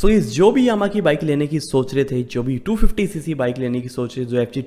सो so, इस जो भी यामा की बाइक लेने की सोच रहे थे जो भी 250 सीसी बाइक लेने की सोच रहे जो एफ जी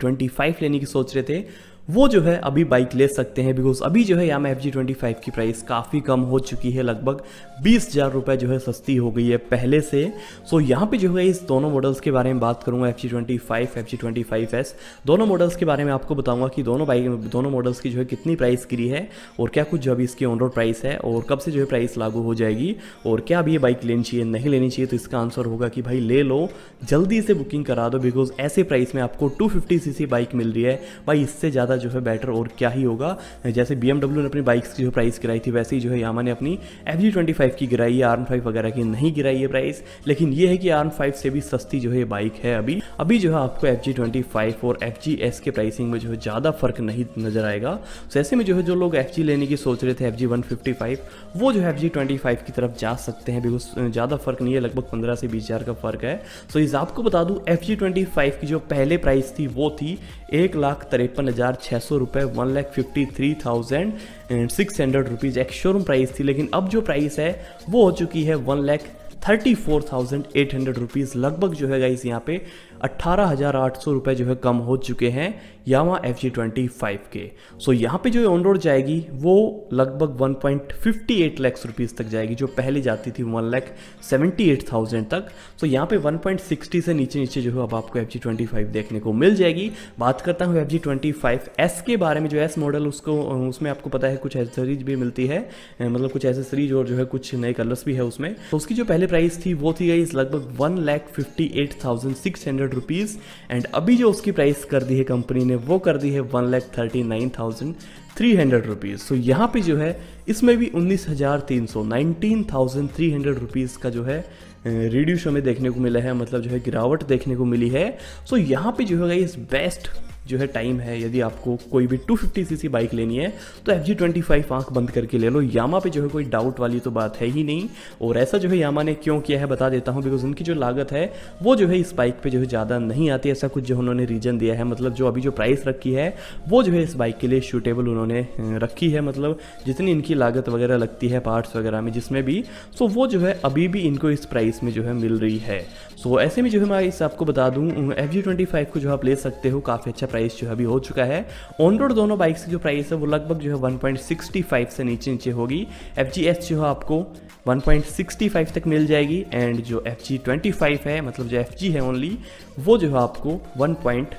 लेने की सोच रहे थे वो जो है अभी बाइक ले सकते हैं बिकॉज अभी जो है Yamaha F Z twenty five की प्राइस काफ़ी कम हो चुकी है लगभग बीस हज़ार रुपये जो है सस्ती हो गई है पहले से सो so, यहाँ पे जो है इस दोनों मॉडल्स के बारे में बात करूँगा F Z twenty five F Z twenty five S दोनों मॉडल्स के बारे में आपको बताऊँगा कि दोनों बाइक दोनों मॉडल्स की जो है कितनी प्राइस गिरी है और क्या कुछ जो अभी इसकी ऑन रोड प्राइस है और कब से जो है प्राइस लागू हो जाएगी और क्या अभी ये बाइक लेनी चाहिए नहीं लेनी चाहिए तो इसका आंसर होगा कि भाई ले लो जल्दी से बुकिंग करा दो बिकॉज ऐसे प्राइस में आपको टू फिफ्टी बाइक मिल रही है भाई इससे ज़्यादा ज़्यादा जो है बेटर और क्या ही होगा जैसे बी ने अपनी बाइक्स की जो प्राइस गिराई थी वैसे ही जो है यामा ने अपनी एफ जी की गिराई है आर्म फाइव वगैरह की नहीं गिराई है प्राइस लेकिन ये है कि आर्म फाइव से भी सस्ती जो है बाइक है अभी अभी जो है आपको एफ जी और एफ के प्राइसिंग में जो है ज़्यादा फर्क नहीं नजर आएगा तो ऐसे में जो है जो लोग एफ लेने की सोच रहे थे एफ जी वो जो है एफ जी की तरफ जा सकते हैं बिकॉज ज़्यादा फर्क नहीं है लगभग पंद्रह से बीस हज़ार का फर्क है सो इस आपको बता दूँ एफ जी की जो पहले प्राइस थी वो थी एक लाख तिरपन हज़ार छः सौ रुपये one lakh fifty three thousand six hundred rupees एक शोरूम प्राइस थी लेकिन अब जो प्राइस है वो हो चुकी है one lakh thirty four thousand eight hundred rupees लगभग जो है गाइस यहाँ पे 18,800 रुपए आठ सौ जो है कम हो चुके हैं यामा एफ जी के सो so, यहाँ पे जो ऑन रोड जाएगी वो लगभग one point eight lakhs rupees तक जाएगी जो पहले जाती थी one lakh seventy eight thousand तक सो so, यहाँ पे वन पॉइंट सिक्सटी से नीचे नीचे जो है अब आपको एफ जी ट्वेंटी फाइव देखने को मिल जाएगी बात करता हूँ F Z twenty five S के बारे में जो एस मॉडल उसको उसमें आपको पता है कुछ एसेसरीज भी मिलती है मतलब कुछ एसेसरीज और जो है कुछ नए कलर्स भी है उसमें तो उसकी जो पहले प्राइस थी वो थी गई लगभग one lakh fifty eight thousand six hundred rupees and अभी जो उसकी प्राइस कर दी है कंपनी ने वो कर दी है one lakh thirty nine thousand three hundred rupees so यहाँ पे जो है इसमें भी उन्नीस हज़ार तीन सौ nineteen thousand three hundred rupees का जो है रिड्यूस हमें देखने को मिला है मतलब जो है गिरावट देखने को मिली है सो so, यहाँ पे जो है इस बेस्ट जो है टाइम है यदि आपको कोई भी 250 सीसी बाइक लेनी है तो एफ जी ट्वेंटी फाइव आँख बंद करके ले लो यामा पे जो है कोई डाउट वाली तो बात है ही नहीं और ऐसा जो है यामा ने क्यों किया है बता देता हूँ बिकॉज उनकी जो लागत है वो जो है इस बाइक पर जो है ज़्यादा नहीं आती ऐसा कुछ जो उन्होंने रीजन दिया है मतलब जो अभी जो प्राइस रखी है वो जो है इस बाइक के लिए शूटेबल उन्होंने रखी है मतलब जितनी इनकी लागत वगैरह लगती है पार्ट्स वगैरह में जिसमें भी सो वो जो है अभी भी इनको इस प्राइस में जो है मिल रही है सो ऐसे में जो है मैं इस आपको बता दूँ एफ जी ट्वेंटी फाइव को जो आप ले सकते हो काफ़ी अच्छा प्राइस जो है अभी हो चुका है ऑन रोड दोनों बाइक्स की जो प्राइस है वो लगभग जो है 1.65 से नीचे नीचे होगी एफ जो है आपको 1.65 तक मिल जाएगी एंड जो एफ जी है मतलब जो एफ है ओनली वो जो है आपको 1.60 पॉइंट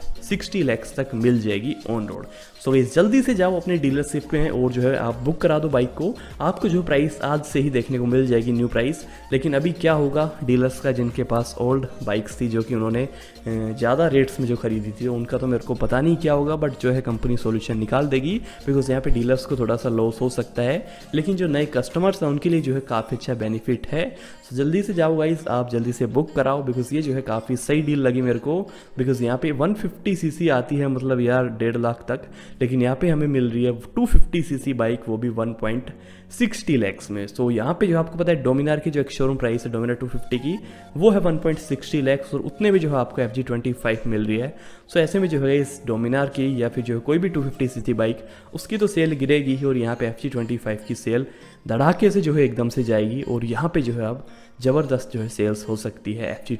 तक मिल जाएगी ऑन रोड सो ये जल्दी से जाओ अपने डीलरशिप पे हैं और जो है आप बुक करा दो बाइक को आपको जो प्राइस आज से ही देखने को मिल जाएगी न्यू प्राइस लेकिन अभी क्या होगा डीलर्स का जिनके पास ओल्ड बाइक्स थी जो कि उन्होंने ज़्यादा रेट्स में जो खरीदी थी उनका तो मेरे को पता नहीं क्या होगा बट जो है कंपनी सोल्यूशन निकाल देगी बिकॉज यहाँ पे डीलर्स को थोड़ा सा लॉस हो सकता है लेकिन जो नए कस्टमर्स हैं उनके लिए जो है काफ़ी अच्छा बेनिफिट है सो जल्दी से जाओ गाइज आप जल्दी से बुक कराओ बिकॉज ये जो है काफ़ी सही डील लगी मेरे को बिकॉज यहाँ पे 150 सीसी आती है मतलब यार डेढ़ लाख तक लेकिन यहाँ पे हमें मिल रही है 250 सीसी बाइक वो भी 1.60 लैक्स में सो so, यहाँ पे जो आपको पता है डोमिनार की जो एक शोरूम प्राइस है डोमिनार 250 की वो है 1.60 लैक्स और उतने में जो है आपको एफ जी मिल रही है सो so, ऐसे में जो है इस डोमिनार की या फिर जो है कोई भी 250 फिफ्टी बाइक उसकी तो सेल गिरेगी ही और यहाँ पे एफ जी की सेल धड़ाके से जो है एकदम से जाएगी और यहाँ पे जो है अब ज़बरदस्त जो है सेल्स हो सकती है एफ जी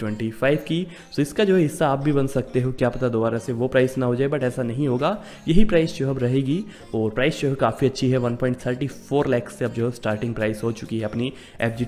की सो इसका जो है हिस्सा आप भी बन सकते हो क्या पता दोबारा से वो प्राइस ना हो जाए बट ऐसा नहीं होगा यही प्राइस जो अब रहेगी और प्राइस जो है काफ़ी अच्छी है वन पॉइंट से अब जो है स्टार्टिंग प्राइस हो चुकी है अपनी एफ जी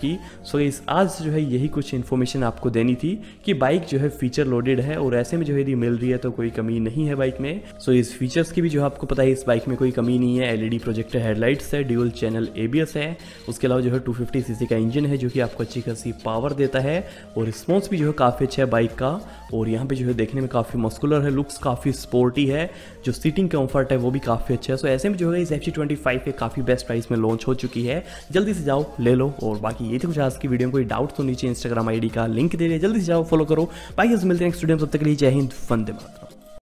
की सो इस आज जो है यही कुछ इन्फॉर्मेशन आपको देनी थी कि बाइक जो है फीचर लोडेड है और ऐसे में जो है यदि मिल रही है तो कोई कमी नहीं है बाइक में सो इस फीचर्स की भी जो आपको पता है इस बाइक में कोई कमी नहीं है एलईडी प्रोजेक्टर हेडलाइट्स है ड्यूल चैनल एबीएस है उसके अलावा जो है टू सीसी का इंजन है जो कि आपको अच्छी खासी पावर देता है और रिस्पॉन्स भी जो है काफ़ी अच्छा है बाइक का और यहाँ पे जो है देखने में काफ़ी मस्कुलर है लुक्स काफ़ी स्पोर्टी है जो सीटिंग कम्फर्ट है वो भी काफ़ी अच्छा है सो ऐसे में जो है इस एफ के काफ़ी बेस्ट प्राइस में लॉन्च हो चुकी है जल्दी से जाओ ले लो और बाकी ये थे कुछ आज की वीडियो में कोई डाउट तो नीचे इंस्टाग्राम आईडी का लिंक दे रहे जल्दी से जाओ फॉलो करो बाकी मिलते हैं नेक्स्ट वीडियो तब तक के लिए जय हिंद फंदे मात्र